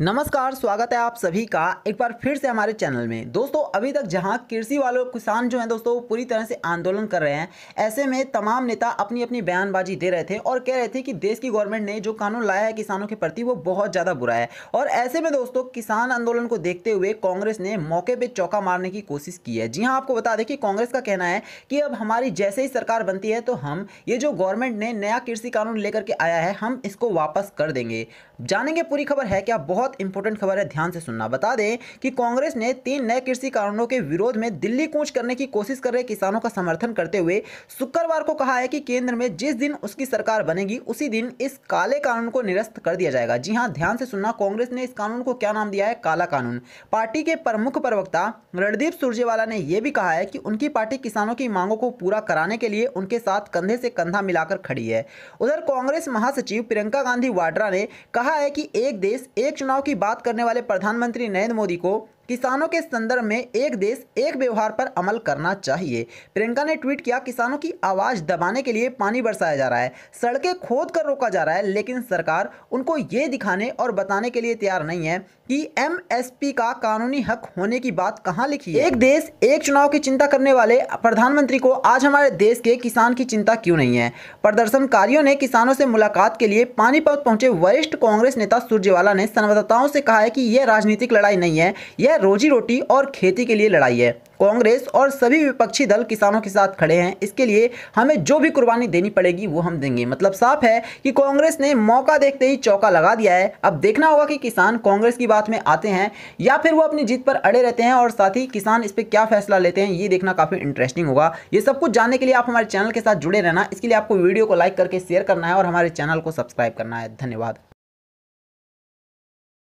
नमस्कार स्वागत है आप सभी का एक बार फिर से हमारे चैनल में दोस्तों अभी तक जहां कृषि वालों किसान जो हैं दोस्तों वो पूरी तरह से आंदोलन कर रहे हैं ऐसे में तमाम नेता अपनी अपनी बयानबाजी दे रहे थे और कह रहे थे कि देश की गवर्नमेंट ने जो कानून लाया है किसानों के प्रति वो बहुत ज़्यादा बुरा है और ऐसे में दोस्तों किसान आंदोलन को देखते हुए कांग्रेस ने मौके पर चौका मारने की कोशिश की है जी हाँ आपको बता दें कि कांग्रेस का कहना है कि अब हमारी जैसे ही सरकार बनती है तो हम ये जो गवर्नमेंट ने नया कृषि कानून लेकर के आया है हम इसको वापस कर देंगे जानेंगे पूरी खबर है क्या बहुत बहुत इंपॉर्टेंट खबर है ध्यान से सुनना बता दें कि कांग्रेस ने तीन नए कृषि कानूनों के विरोध में दिल्ली कूच करने की कोशिश कर रहे किसानों का समर्थन करते हुए शुक्रवार को कहा है कि केंद्र में जिस दिन उसकी सरकार बनेगी उसी दिन इस काले कानून को निरस्त कर दिया जाएगा जी हाँ ध्यान से सुनना कांग्रेस ने इस कानून को क्या नाम दिया है काला कानून पार्टी के प्रमुख प्रवक्ता रणदीप सुरजेवाला ने यह भी कहा है कि उनकी पार्टी किसानों की मांगों को पूरा कराने के लिए उनके साथ कंधे से कंधा मिलाकर खड़ी है उधर कांग्रेस महासचिव प्रियंका गांधी वाड्रा ने कहा है कि एक देश एक चुनाव चुनाव की बात करने वाले प्रधानमंत्री नरेंद्र मोदी को किसानों के संदर्भ में एक देश एक व्यवहार पर अमल करना चाहिए प्रियंका ने ट्वीट किया किसानों की आवाज़ दबाने के लिए पानी बरसाया जा रहा है सड़कें खोद कर रोका जा रहा है लेकिन सरकार उनको ये दिखाने और बताने के लिए तैयार नहीं है कि एमएसपी का कानूनी हक होने की बात कहाँ लिखी है एक देश एक चुनाव की चिंता करने वाले प्रधानमंत्री को आज हमारे देश के किसान की चिंता क्यों नहीं है प्रदर्शनकारियों ने किसानों से मुलाकात के लिए पानीपत पहुंचे वरिष्ठ कांग्रेस नेता सुरजेवाला ने संवाददाताओं से कहा है कि यह राजनीतिक लड़ाई नहीं है यह यह रोजी रोटी और खेती के लिए लड़ाई है कांग्रेस और सभी विपक्षी दल किसानों के साथ खड़े हैं इसके लिए हमें जो भी कुर्बानी देनी पड़ेगी वो हम देंगे मतलब साफ है कि कांग्रेस ने मौका देखते ही चौका लगा दिया है अब देखना होगा कि किसान कांग्रेस की बात में आते हैं या फिर वो अपनी जीत पर अड़े रहते हैं और साथ ही किसान इस पर क्या फैसला लेते हैं ये देखना काफ़ी इंटरेस्टिंग होगा ये सब कुछ जानने के लिए आप हमारे चैनल के साथ जुड़े रहना इसके लिए आपको वीडियो को लाइक करके शेयर करना है और हमारे चैनल को सब्सक्राइब करना है धन्यवाद